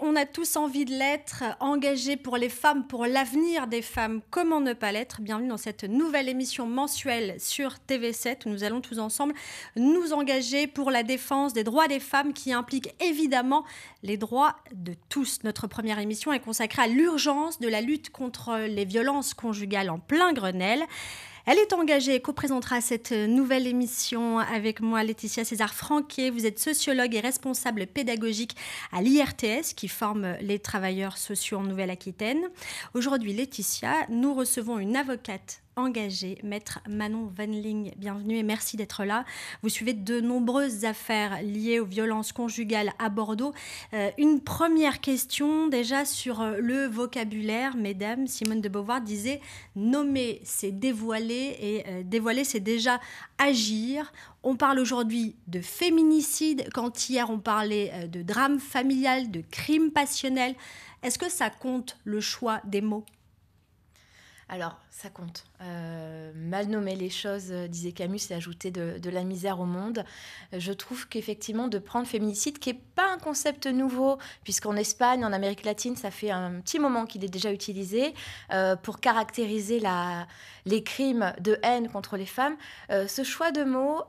on a tous envie de l'être, engagés pour les femmes, pour l'avenir des femmes, comment ne pas l'être Bienvenue dans cette nouvelle émission mensuelle sur TV7 où nous allons tous ensemble nous engager pour la défense des droits des femmes qui implique évidemment les droits de tous. Notre première émission est consacrée à l'urgence de la lutte contre les violences conjugales en plein Grenelle. Elle est engagée et co-présentera cette nouvelle émission avec moi, Laetitia César-Franquet. Vous êtes sociologue et responsable pédagogique à l'IRTS qui forme les travailleurs sociaux en Nouvelle-Aquitaine. Aujourd'hui, Laetitia, nous recevons une avocate Engagée, maître Manon Vanling. Bienvenue et merci d'être là. Vous suivez de nombreuses affaires liées aux violences conjugales à Bordeaux. Euh, une première question déjà sur euh, le vocabulaire, mesdames. Simone de Beauvoir disait nommer, c'est dévoiler et euh, dévoiler, c'est déjà agir. On parle aujourd'hui de féminicide, quand hier on parlait de drame familial, de crime passionnel. Est-ce que ça compte le choix des mots alors, ça compte. Euh, mal nommer les choses, euh, disait Camus, c'est ajouter de, la misère au monde. Euh, je trouve qu'effectivement, de prendre féminicide, qui n'est pas un concept nouveau, puisqu'en Espagne, en Amérique latine, ça fait un petit moment qu'il est déjà utilisé pour caractériser les crimes de haine contre les femmes, ce choix de mots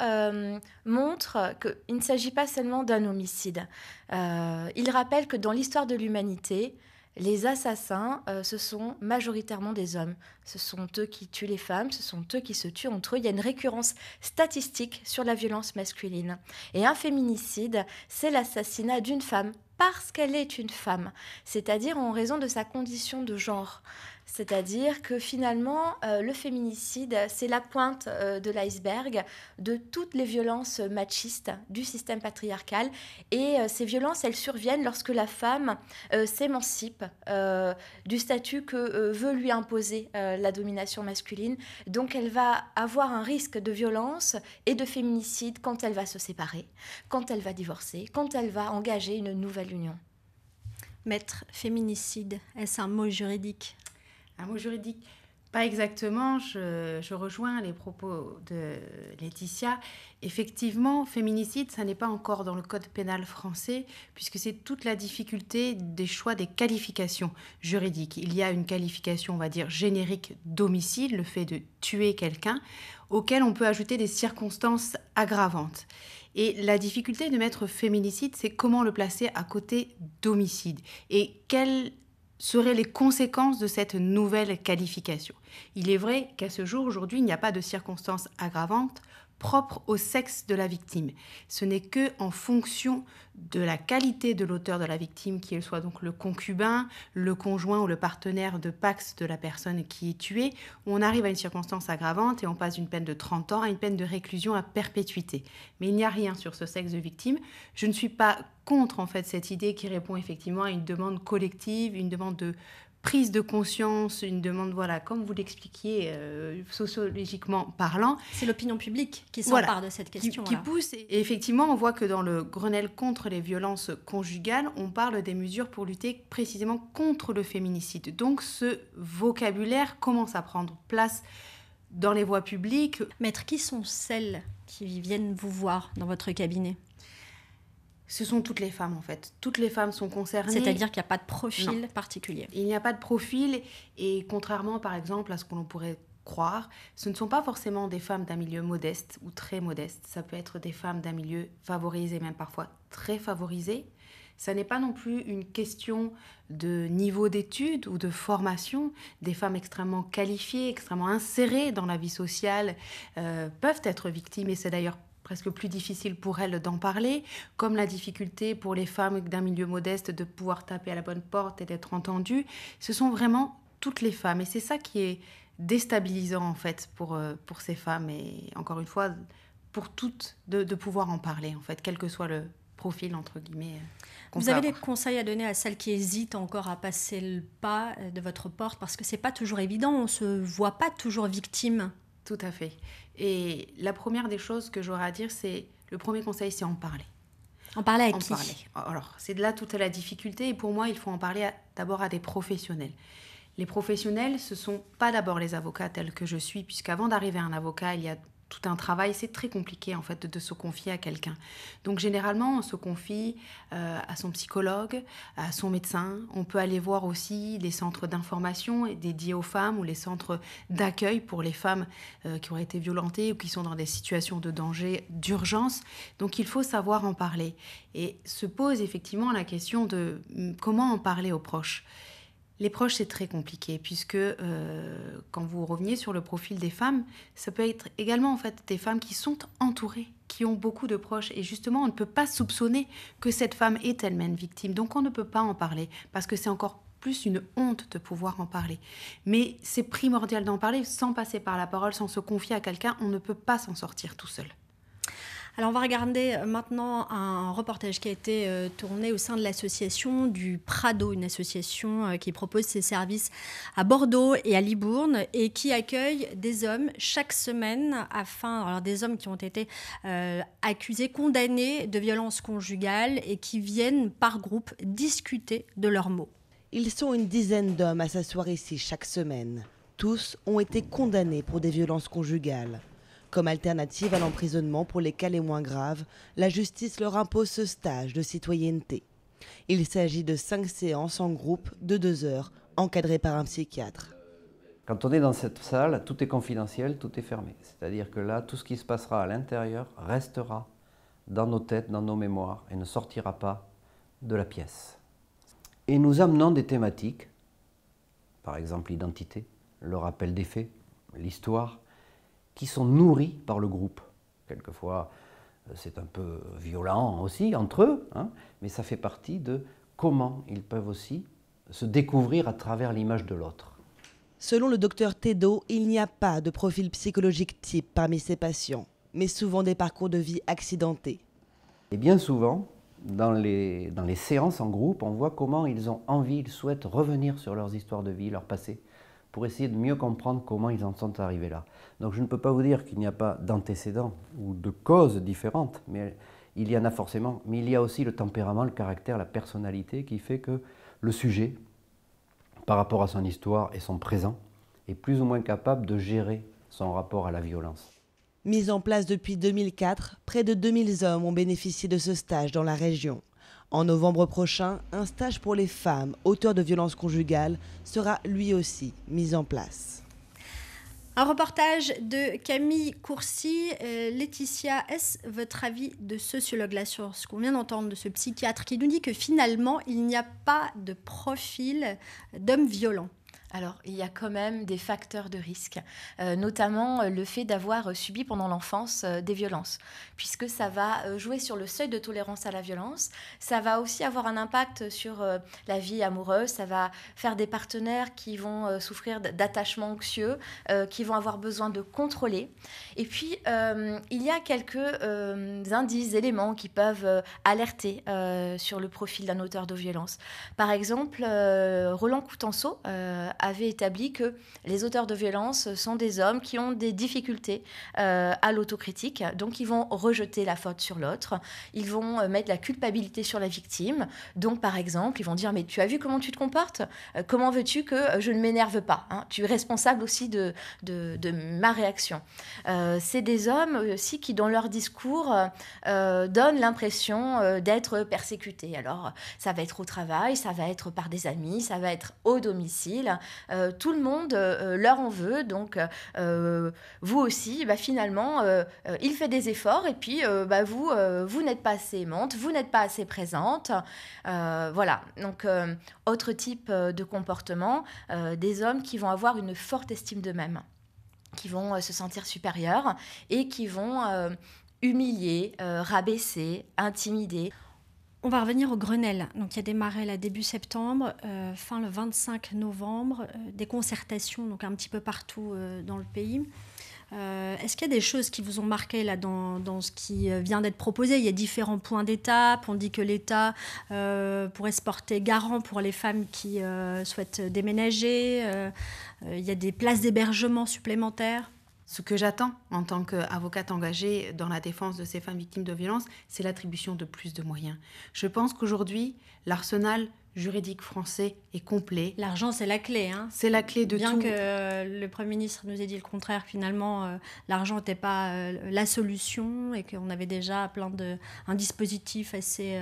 montre qu'il ne s'agit pas seulement d'un homicide. il rappelle que dans l'histoire de l'humanité, les assassins, euh, ce sont majoritairement des hommes. Ce sont eux qui tuent les femmes, ce sont eux qui se tuent entre eux. Il y a une récurrence statistique sur la violence masculine. Et un féminicide, c'est l'assassinat d'une femme parce qu'elle est une femme, c'est-à-dire en raison de sa condition de genre. C'est-à-dire que finalement, euh, le féminicide, c'est la pointe euh, de l'iceberg de toutes les violences machistes du système patriarcal. Et euh, ces violences, elles surviennent lorsque la femme s'émancipe du statut que veut lui imposer la domination masculine. Donc elle va avoir un risque de violence et de féminicide quand elle va se séparer, quand elle va divorcer, quand elle va engager une nouvelle union. Maître féminicide, est-ce un mot juridique un mot juridique. Pas exactement, je, rejoins les propos de Laetitia. Effectivement, féminicide, ça n'est pas encore dans le code pénal français, puisque c'est toute la difficulté des choix des qualifications juridiques. Il y a une qualification, on va dire, générique d'homicide, le fait de tuer quelqu'un, auquel on peut ajouter des circonstances aggravantes. Et la difficulté de mettre féminicide, c'est comment le placer à côté d'homicide et quelle seraient les conséquences de cette nouvelle qualification. Il est vrai qu'à ce jour, aujourd'hui, il n'y a pas de circonstances aggravantes propre au sexe de la victime. Ce n'est que en fonction de la qualité de l'auteur de la victime, qu'il soit donc le concubin, le conjoint ou le partenaire de pax de la personne qui est tuée, on arrive à une circonstance aggravante et on passe d'une peine de 30 ans à une peine de réclusion à perpétuité. Mais il n'y a rien sur ce sexe de victime. Je ne suis pas contre en fait cette idée qui répond effectivement à une demande collective, une demande de prise de conscience, une demande, voilà, comme vous l'expliquiez, euh, sociologiquement parlant. C'est l'opinion publique qui s'empare de cette question. Qui, qui pousse. Et effectivement, on voit que dans le Grenelle contre les violences conjugales, on parle des mesures pour lutter précisément contre le féminicide. Donc ce vocabulaire commence à prendre place dans les voies publiques. Maître, qui sont celles qui viennent vous voir dans votre cabinet ce sont toutes les femmes en fait. Toutes les femmes sont concernées. C'est-à-dire qu'il n'y a pas de profil particulier. Il n'y a pas de profil et contrairement par exemple à ce qu'on pourrait croire, ce ne sont pas forcément des femmes d'un milieu modeste ou très modeste. Ça peut être des femmes d'un milieu favorisé, même parfois très favorisé. Ça n'est pas non plus une question de niveau d'études ou de formation. Des femmes extrêmement qualifiées, extrêmement insérées dans la vie sociale euh, peuvent être victimes, et c'est d'ailleurs presque plus difficile pour elles d'en parler, comme la difficulté pour les femmes d'un milieu modeste de pouvoir taper à la bonne porte et d'être entendues. Ce sont vraiment toutes les femmes. Et c'est ça qui est déstabilisant en fait pour, euh, pour ces femmes et encore une fois pour toutes de, de pouvoir en parler en fait, quel que soit le profil entre guillemets. Euh, Vous avez des conseils à donner à celles qui hésitent encore à passer le pas euh, de votre porte parce que c'est pas toujours évident, on se voit pas toujours victime. Tout à fait. Et la première des choses que j'aurais à dire, c'est le premier conseil, c'est en parler. En parler à qui Alors, c'est de là toute la difficulté. Et pour moi, il faut en parler d'abord à des professionnels. Les professionnels, ce sont pas d'abord les avocats tels que je suis, puisqu'avant d'arriver à un avocat, il y a tout un travail. C'est très compliqué en fait de, se confier à quelqu'un. Donc généralement, on se confie euh, à son psychologue, à son médecin. On peut aller voir aussi des centres d'information dédiés aux femmes ou les centres d'accueil pour les femmes euh, qui auraient été violentées ou qui sont dans des situations de danger d'urgence. Donc il faut savoir en parler. Et se pose effectivement la question de hum, comment en parler aux proches. Les proches, c'est très compliqué, puisque euh, quand vous reveniez sur le profil des femmes, ça peut être également en fait des femmes qui sont entourées, qui ont beaucoup de proches. Et justement, on ne peut pas soupçonner que cette femme est elle-même victime. Donc on ne peut pas en parler, parce que c'est encore plus une honte de pouvoir en parler. Mais c'est primordial d'en parler sans passer par la parole, sans se confier à quelqu'un, on ne peut pas s'en sortir tout seul. Alors on va regarder euh, maintenant un reportage qui a été euh, tourné au sein de l'association du Prado, une association euh, qui propose ses services à Bordeaux et à Libourne et qui accueille des hommes chaque semaine afin, alors des hommes qui ont été accusés, condamnés de violences conjugales et qui viennent par groupe discuter de leurs mots. Ils sont une dizaine d'hommes à s'asseoir ici chaque semaine. Tous ont été condamnés pour des violences conjugales. Comme alternative à l'emprisonnement pour les cas les moins graves, la justice leur impose ce stage de citoyenneté. Il s'agit de cinq séances en groupe de deux heures, encadrées par un psychiatre. Quand on est dans cette salle, tout est confidentiel, tout est fermé. C'est-à-dire que là, tout ce qui se passera à l'intérieur restera dans nos têtes, dans nos mémoires, et ne sortira pas de la pièce. Et nous amenons des thématiques, par exemple l'identité, le rappel des faits, l'histoire, qui sont nourris par le groupe. Quelquefois, euh, c'est un peu violent aussi entre eux, hein, mais ça fait partie de comment ils peuvent aussi se découvrir à travers l'image de l'autre. Selon le docteur Tedo, il n'y a pas de profil psychologique type parmi ses patients, mais souvent des parcours de vie accidentés. Et bien souvent, dans les séances en groupe, on voit comment ils ont envie, ils souhaitent revenir sur leurs histoires de vie, leur passé, pour essayer de mieux comprendre comment ils en sont arrivés là. Donc je ne peux pas vous dire qu'il n'y a pas d'antécédents ou de causes différentes, mais il y en a forcément. Mais il y a aussi le tempérament, le caractère, la personnalité qui fait que le sujet, par rapport à son histoire et son présent, est plus ou moins capable de gérer son rapport à la violence. Mise en place depuis 2004, près de 2000 hommes ont bénéficié de ce stage dans la région. En novembre prochain, un stage pour les femmes auteurs de violences conjugales sera lui aussi mis en place. Un reportage de Camille Courcy. Euh, Laetitia, est-ce votre avis de sociologue La sur ce qu'on vient d'entendre de ce psychiatre qui nous dit que finalement, il n'y a pas de profil d'homme violent alors, il y a quand même des facteurs de risque, euh, notamment euh, le fait d'avoir euh, subi pendant l'enfance des violences, puisque ça va jouer sur le seuil de tolérance à la violence, ça va aussi avoir un impact sur la vie amoureuse, ça va faire des partenaires qui vont souffrir d'attachements anxieux, qui vont avoir besoin de contrôler. Et puis, il y a quelques indices, éléments qui peuvent alerter sur le profil d'un auteur de violence. Par exemple, Roland Coutenceau, avait établi que les auteurs de violences sont des hommes qui ont des difficultés euh, à l'autocritique. Donc, ils vont rejeter la faute sur l'autre. Ils vont euh, mettre la culpabilité sur la victime. Donc, par exemple, ils vont dire Mais tu as vu comment tu te comportes euh, Comment veux-tu que je ne m'énerve pas hein Tu es responsable aussi de, ma réaction. c'est des hommes aussi qui, dans leur discours, donnent l'impression d'être persécutés. Alors, ça va être au travail, ça va être par des amis, ça va être au domicile. Euh, tout le monde euh, euh, leur en veut. Donc, vous aussi, bah, finalement, il fait des efforts et puis bah, vous, vous n'êtes pas assez aimante, vous n'êtes pas assez présente. voilà. Donc, autre type de comportement, des hommes qui vont avoir une forte estime d'eux-mêmes qui vont se sentir supérieurs et qui vont humilier, rabaisser, intimider. On va revenir au Grenelle. Donc, il y a démarré là début septembre, euh, fin le 25 novembre, euh, des concertations donc un petit peu partout euh, dans le pays. Est-ce qu'il y a des choses qui vous ont marqué là dans, dans ce qui vient d'être proposé Il y a différents points d'étape. On dit que l'État pourrait se porter garant pour les femmes qui souhaitent déménager. il y a des places d'hébergement supplémentaires. Ce que j'attends en tant qu'avocate engagée dans la défense de ces femmes victimes de violences, c'est l'attribution de plus de moyens. Je pense qu'aujourd'hui, l'arsenal juridique français est complet. L'argent, c'est la clé. Hein. C'est la clé de tout. Bien que euh, le Premier ministre nous ait dit le contraire, finalement, euh, l'argent n'était pas euh, la solution et qu'on avait déjà plein de, un dispositif assez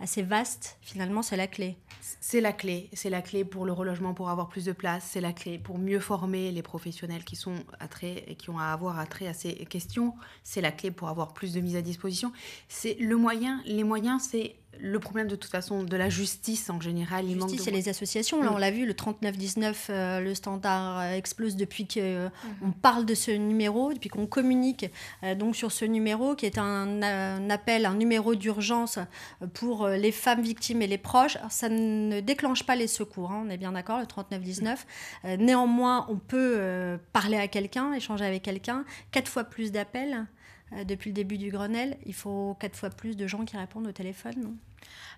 assez vaste, finalement, c'est la clé. C'est la clé. C'est la clé pour le relogement, pour avoir plus de place. C'est la clé pour mieux former les professionnels qui sont et qui ont à avoir attrait à ces questions. C'est la clé pour avoir plus de mise à disposition. C'est le moyen. Les moyens, c'est le problème de toute façon de la justice en général. La justice et les associations, là on mm. l'a vu, le 3919, euh, le standard euh, explose depuis qu'on mm. on parle de ce numéro, depuis qu'on communique euh, donc sur ce numéro qui est un, appel, un numéro d'urgence pour les femmes victimes et les proches. ça ne déclenche pas les secours, hein, on est bien d'accord, le 3919. Mm. néanmoins, on peut parler à quelqu'un, échanger avec quelqu'un, quatre fois plus d'appels. Euh, depuis le début du Grenelle, il faut quatre fois plus de gens qui répondent au téléphone,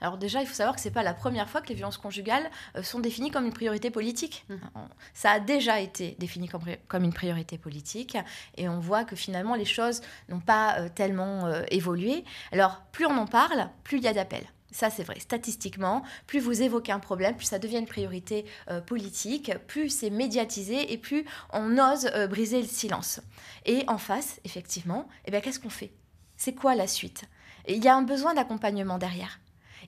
alors déjà, il faut savoir que ce n'est pas la première fois que les violences conjugales euh, sont définies comme une priorité politique. Mhm. Hein, ça a déjà été défini comme une priorité politique et on voit que finalement les choses n'ont pas euh, tellement évolué. Alors plus on en parle, plus il y a d'appels. Ça, c'est vrai. Statistiquement, plus vous évoquez un problème, plus ça devient une priorité euh, politique, plus c'est médiatisé et plus on ose euh, briser le silence. Et en face, effectivement, eh ben, qu'est-ce qu'on fait C'est quoi la suite Il y a un besoin d'accompagnement derrière.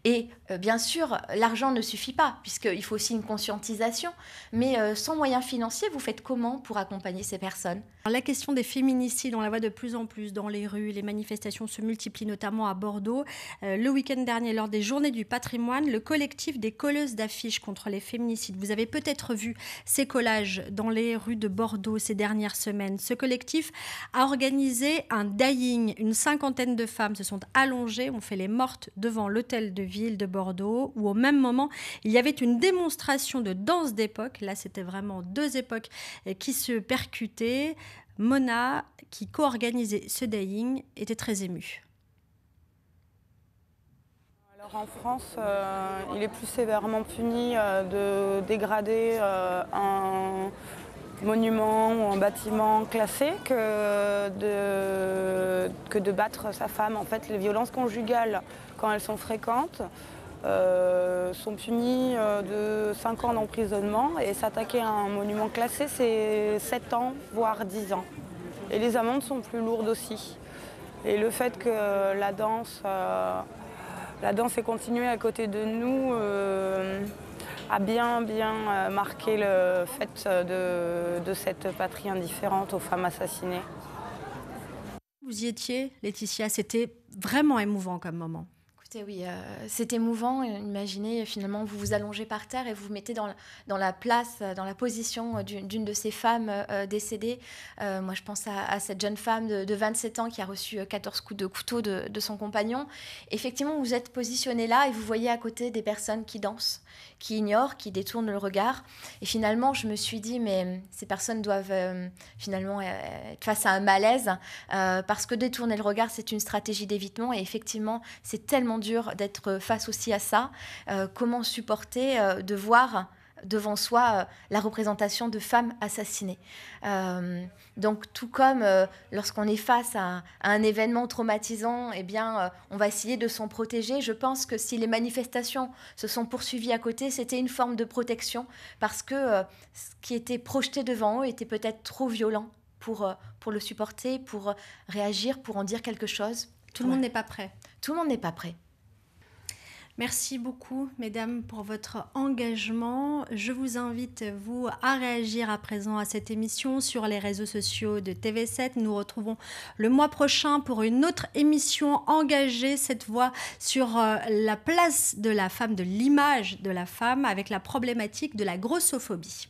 Et euh, bien sûr, l'argent ne suffit pas, puisqu'il faut aussi une conscientisation. Mais euh, sans moyens financiers, vous faites comment pour accompagner ces personnes La question des féminicides, on la voit de plus en plus dans les rues. Les manifestations se multiplient, notamment à Bordeaux. Euh, le week-end dernier, lors des Journées du patrimoine, le collectif des colleuses d'affiches contre les féminicides. Vous avez peut-être vu ces collages dans les rues de Bordeaux ces dernières semaines. Ce collectif a organisé un dying. Une cinquantaine de femmes se sont allongées, ont fait les mortes devant l'hôtel de ville de Bordeaux, où au même moment, il y avait une démonstration de danse d'époque. Là, c'était vraiment deux époques euh, qui se percutaient. Mona, qui co-organisait ce daying, était très émue. Alors en France, euh, il est plus sévèrement puni euh, de dégrader un monument ou un bâtiment classé que de, que de battre sa femme. En fait, les violences conjugales, quand elles sont fréquentes, euh, sont punies euh, de 5 ans d'emprisonnement et s'attaquer à un monument classé, c'est 7 ans, voire 10 ans. Et les amendes sont plus lourdes aussi. Et le fait que la danse, euh, la danse ait continué à côté de nous, a bien, bien euh, marqué le fait de, de cette patrie indifférente aux femmes assassinées. Vous y étiez, Laetitia, c'était vraiment émouvant comme moment oui, euh, c'est émouvant. Euh, imaginez, euh, finalement, vous vous allongez par terre et vous vous mettez dans la, dans la place, dans la position d'une de ces femmes décédées. moi, je pense à, cette jeune femme de, 27 ans qui a reçu 14 coups de couteau de, de son compagnon. Effectivement, vous êtes positionné là et vous voyez à côté des personnes qui dansent, qui ignorent, qui détournent le regard. Et finalement, je me suis dit, mais ces personnes doivent finalement être face à un malaise parce que détourner le regard, c'est une stratégie d'évitement. Et effectivement, c'est tellement dur d'être face aussi à ça. Euh, comment supporter euh, de voir devant soi euh, la représentation de femmes assassinées. donc tout comme lorsqu'on est face à, un événement traumatisant, eh bien on va essayer de s'en protéger. Je pense que si les manifestations se sont poursuivies à côté, c'était une forme de protection parce que ce qui était projeté devant eux était peut-être trop violent pour, pour le supporter, pour réagir, pour en dire quelque chose. Tout le monde n'est pas prêt. Tout le monde n'est pas prêt. Merci beaucoup, mesdames, pour votre engagement. Je vous invite, vous, à réagir à présent à cette émission sur les réseaux sociaux de TV7. Nous retrouvons le mois prochain pour une autre émission engagée, cette fois sur euh, la place de la femme, de l'image de la femme, avec la problématique de la grossophobie.